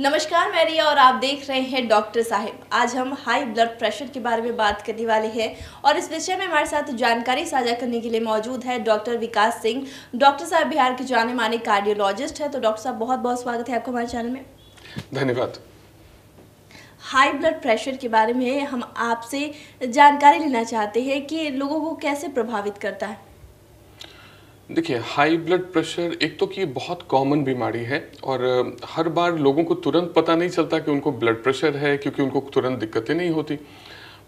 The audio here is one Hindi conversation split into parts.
नमस्कार मैं रिया और आप देख रहे हैं डॉक्टर साहब आज हम हाई ब्लड प्रेशर के बारे में बात करने वाले हैं और इस विषय में हमारे साथ जानकारी साझा करने के लिए मौजूद है डॉक्टर विकास सिंह डॉक्टर साहब बिहार के जाने माने कार्डियोलॉजिस्ट हैं तो डॉक्टर साहब बहुत बहुत स्वागत है आपको हमारे चैनल में धन्यवाद हाई ब्लड प्रेशर के बारे में हम आपसे जानकारी लेना चाहते हैं कि लोगों को कैसे प्रभावित करता है देखिए हाई ब्लड प्रेशर एक तो कि बहुत कॉमन बीमारी है और हर बार लोगों को तुरंत पता नहीं चलता कि उनको ब्लड प्रेशर है क्योंकि उनको तुरंत दिक्कतें नहीं होती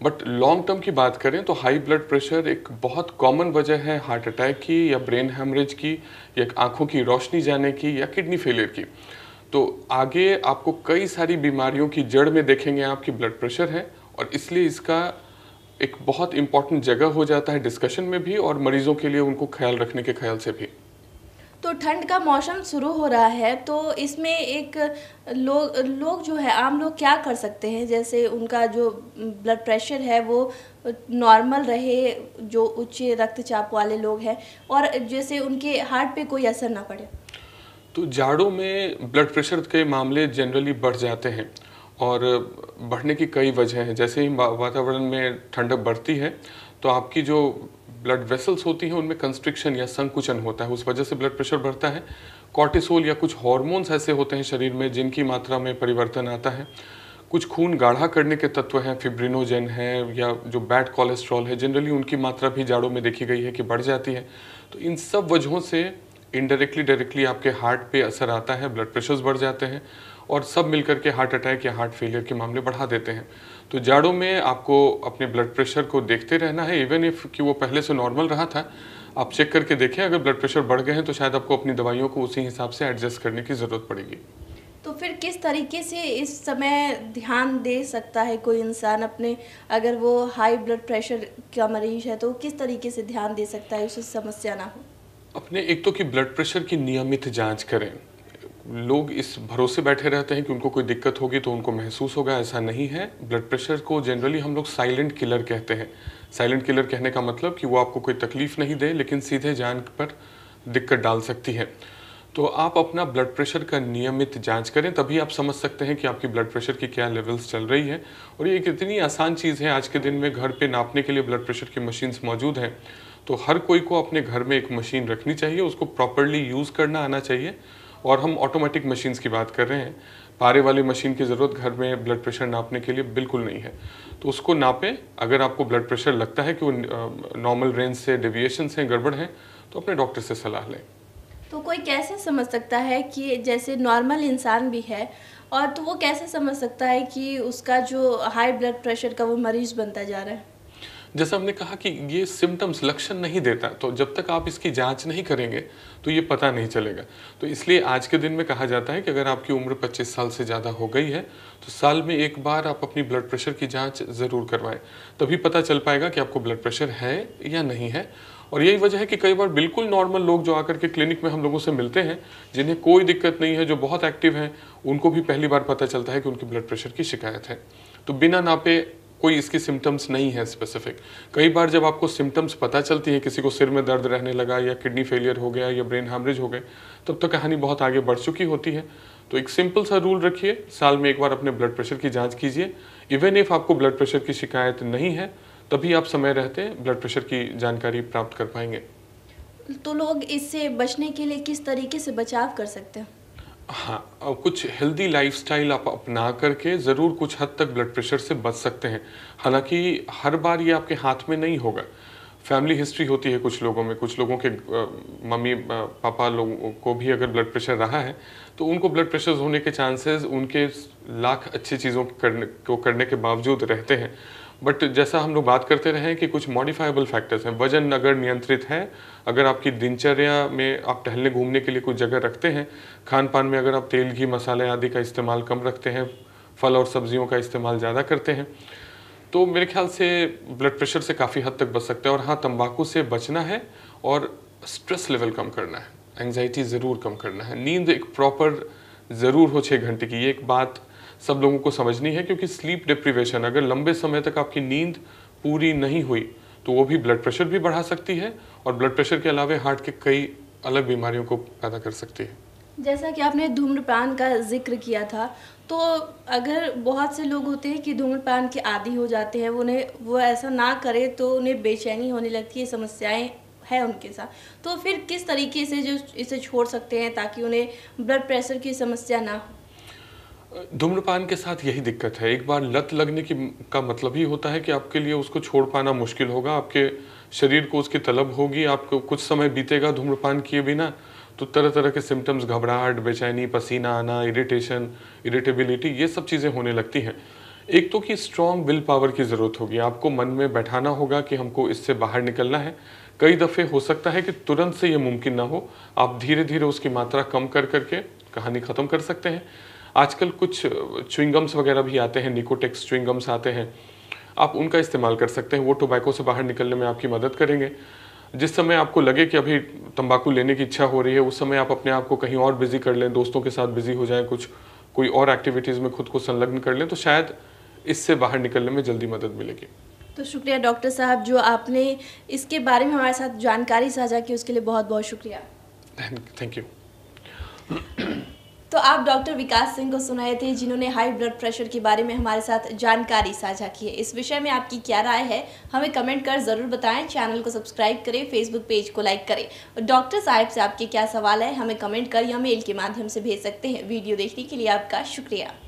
बट लॉन्ग टर्म की बात करें तो हाई ब्लड प्रेशर एक बहुत कॉमन वजह है हार्ट अटैक की या ब्रेन हेमरेज की या आँखों की रोशनी जाने की या किडनी फेलियर की तो आगे आपको कई सारी बीमारियों की जड़ में देखेंगे आपकी ब्लड प्रेशर है और इसलिए इसका एक बहुत इम्पॉर्टेंट जगह हो जाता है डिस्कशन में भी और मरीजों के लिए उनको ख्याल रखने के ख्याल से भी तो ठंड का मौसम शुरू हो रहा है तो इसमें एक लोग लोग जो है आम लोग क्या कर सकते हैं जैसे उनका जो ब्लड प्रेशर है वो नॉर्मल रहे जो उच्च रक्तचाप वाले लोग हैं और जैसे उनके हार्ट पे कोई असर ना पड़े तो जाड़ों में ब्लड प्रेशर के मामले जनरली बढ़ जाते हैं और बढ़ने की कई वजह हैं जैसे ही वातावरण में ठंडक बढ़ती है तो आपकी जो ब्लड वेसल्स होती हैं उनमें कंस्ट्रिक्शन या संकुचन होता है उस वजह से ब्लड प्रेशर बढ़ता है कॉर्टिसोल या कुछ हॉर्मोन्स ऐसे होते हैं शरीर में जिनकी मात्रा में परिवर्तन आता है कुछ खून गाढ़ा करने के तत्व हैं फिब्रिनोजेन है या जो बैड कोलेस्ट्रॉल है जनरली उनकी मात्रा भी जाड़ों में देखी गई है कि बढ़ जाती है तो इन सब वजहों से इनडायरेक्टली डायरेक्टली आपके हार्ट पे असर आता है ब्लड प्रेशर्स बढ़ जाते हैं और सब मिलकर के हार्ट अटैक या हार्ट फेलियर के मामले बढ़ा देते हैं तो जाड़ों में आपको अपने ब्लड प्रेशर को देखते रहना है इवन इफ कि वो पहले से नॉर्मल रहा था आप चेक करके देखें अगर ब्लड प्रेशर बढ़ गए हैं तो शायद आपको अपनी दवाइयों को उसी हिसाब से एडजस्ट करने की ज़रूरत पड़ेगी तो फिर किस तरीके से इस समय ध्यान दे सकता है कोई इंसान अपने अगर वो हाई ब्लड प्रेशर का मरीज है तो किस तरीके से ध्यान दे सकता है उसे समस्या ना हो अपने एक तो कि ब्लड प्रेशर की नियमित जांच करें लोग इस भरोसे बैठे रहते हैं कि उनको कोई दिक्कत होगी तो उनको महसूस होगा ऐसा नहीं है ब्लड प्रेशर को जनरली हम लोग साइलेंट किलर कहते हैं साइलेंट किलर कहने का मतलब कि वो आपको कोई तकलीफ नहीं दे लेकिन सीधे जान पर दिक्कत डाल सकती है तो आप अपना ब्लड प्रेशर का नियमित जांच करें तभी आप समझ सकते हैं कि आपकी ब्लड प्रेशर की क्या लेवल्स चल रही है और ये कितनी इतनी आसान चीज़ है आज के दिन में घर पे नापने के लिए ब्लड प्रेशर की मशीन्स मौजूद हैं तो हर कोई को अपने घर में एक मशीन रखनी चाहिए उसको प्रॉपरली यूज़ करना आना चाहिए और हम ऑटोमेटिक मशीन्स की बात कर रहे हैं पारे वाली मशीन की ज़रूरत घर में ब्लड प्रेशर नापने के लिए बिल्कुल नहीं है तो उसको नापें अगर आपको ब्लड प्रेशर लगता है कि वो नॉर्मल रेंज से डेविएशन हैं गड़बड़ हैं तो अपने डॉक्टर से सलाह लें तो कोई कैसे समझ सकता है कि जैसे नॉर्मल इंसान भी है और तो वो कैसे समझ सकता है कि उसका जो हाई ब्लड प्रेशर का वो मरीज बनता जा रहा है जैसा हमने कहा कि ये सिम्टम्स लक्षण नहीं देता तो जब तक आप इसकी जांच नहीं करेंगे तो ये पता नहीं चलेगा तो इसलिए आज के दिन में कहा जाता है कि अगर आपकी उम्र 25 साल से ज़्यादा हो गई है तो साल में एक बार आप अपनी ब्लड प्रेशर की जांच ज़रूर करवाएं तभी पता चल पाएगा कि आपको ब्लड प्रेशर है या नहीं है और यही वजह है कि कई बार बिल्कुल नॉर्मल लोग जो आकर के क्लिनिक में हम लोगों से मिलते हैं जिन्हें कोई दिक्कत नहीं है जो बहुत एक्टिव हैं उनको भी पहली बार पता चलता है कि उनकी ब्लड प्रेशर की शिकायत है तो बिना नापे कोई इसकी सिम्टम्स नहीं है स्पेसिफिक कई बार जब आपको सिम्टम्स पता चलती है किसी को सिर में दर्द रहने लगा या किडनी फेलियर हो गया या ब्रेन हैमरेज हो गए तब तो कहानी बहुत आगे बढ़ चुकी होती है तो एक सिंपल सा रूल रखिए साल में एक बार अपने ब्लड प्रेशर की जांच कीजिए इवन इफ आपको ब्लड प्रेशर की शिकायत नहीं है तभी आप समय रहते ब्लड प्रेशर की जानकारी प्राप्त कर पाएंगे तो लोग इससे बचने के लिए किस तरीके से बचाव कर सकते हैं हाँ और कुछ हेल्दी लाइफस्टाइल आप अपना करके ज़रूर कुछ हद तक ब्लड प्रेशर से बच सकते हैं हालांकि हर बार ये आपके हाथ में नहीं होगा फैमिली हिस्ट्री होती है कुछ लोगों में कुछ लोगों के मम्मी पापा लोगों को भी अगर ब्लड प्रेशर रहा है तो उनको ब्लड प्रेशर होने के चांसेस उनके लाख अच्छी चीज़ों करने को करने के बावजूद रहते हैं बट जैसा हम लोग बात करते रहे कि कुछ मॉडिफाइबल फैक्टर्स हैं वजन अगर नियंत्रित है अगर आपकी दिनचर्या में आप टहलने घूमने के लिए कुछ जगह रखते हैं खान पान में अगर आप तेल घी मसाले आदि का इस्तेमाल कम रखते हैं फल और सब्जियों का इस्तेमाल ज़्यादा करते हैं तो मेरे ख्याल से ब्लड प्रेशर से काफ़ी हद तक बच सकते हैं और हाँ तम्बाकू से बचना है और स्ट्रेस लेवल कम करना है एंगजाइटी ज़रूर कम करना है नींद एक प्रॉपर ज़रूर हो छः घंटे की ये एक बात सब लोगों को समझनी है क्योंकि स्लीप डिप्रिवेशन अगर लंबे समय तक आपकी नींद पूरी नहीं हुई तो वो भी ब्लड प्रेशर भी बढ़ा सकती है और ब्लड प्रेशर के अलावा हार्ट के कई अलग बीमारियों को पैदा कर सकती है जैसा कि आपने धूम्रपान का जिक्र किया था तो अगर बहुत से लोग होते हैं कि धूम्रपान के आदि हो जाते हैं उन्हें वो ऐसा ना करें तो उन्हें बेचैनी होने लगती है समस्याएं है उनके साथ तो फिर किस तरीके से जो इसे छोड़ सकते हैं ताकि उन्हें ब्लड प्रेशर की समस्या ना हो धूम्रपान के साथ यही दिक्कत है एक बार लत लगने की का मतलब ही होता है कि आपके लिए उसको छोड़ पाना मुश्किल होगा आपके शरीर को उसकी तलब होगी आपको कुछ समय बीतेगा धूम्रपान किए बिना तो तरह तरह के सिम्टम्स घबराहट बेचैनी पसीना आना इरिटेशन इरिटेबिलिटी ये सब चीज़ें होने लगती हैं एक तो कि स्ट्रॉन्ग विल पावर की ज़रूरत होगी आपको मन में बैठाना होगा कि हमको इससे बाहर निकलना है कई दफ़े हो सकता है कि तुरंत से ये मुमकिन ना हो आप धीरे धीरे उसकी मात्रा कम कर करके कहानी ख़त्म कर सकते हैं आजकल कुछ च्विंगम्स वगैरह भी आते हैं निकोटेक्स च्विंगम्स आते हैं आप उनका इस्तेमाल कर सकते हैं वो टोबैको से बाहर निकलने में आपकी मदद करेंगे जिस समय आपको लगे कि अभी तंबाकू लेने की इच्छा हो रही है उस समय आप अपने आप को कहीं और बिजी कर लें दोस्तों के साथ बिजी हो जाएं कुछ कोई और एक्टिविटीज़ में खुद को संलग्न कर लें तो शायद इससे बाहर निकलने में जल्दी मदद मिलेगी तो शुक्रिया डॉक्टर साहब जो आपने इसके बारे में हमारे साथ जानकारी साझा की उसके लिए बहुत बहुत शुक्रिया थैंक यू तो आप डॉक्टर विकास सिंह को सुनाए थे जिन्होंने हाई ब्लड प्रेशर के बारे में हमारे साथ जानकारी साझा की है इस विषय में आपकी क्या राय है हमें कमेंट कर ज़रूर बताएं चैनल को सब्सक्राइब करें फेसबुक पेज को लाइक करें और डॉक्टर साहब से आपके क्या सवाल है हमें कमेंट कर या मेल के माध्यम से भेज सकते हैं वीडियो देखने के लिए आपका शुक्रिया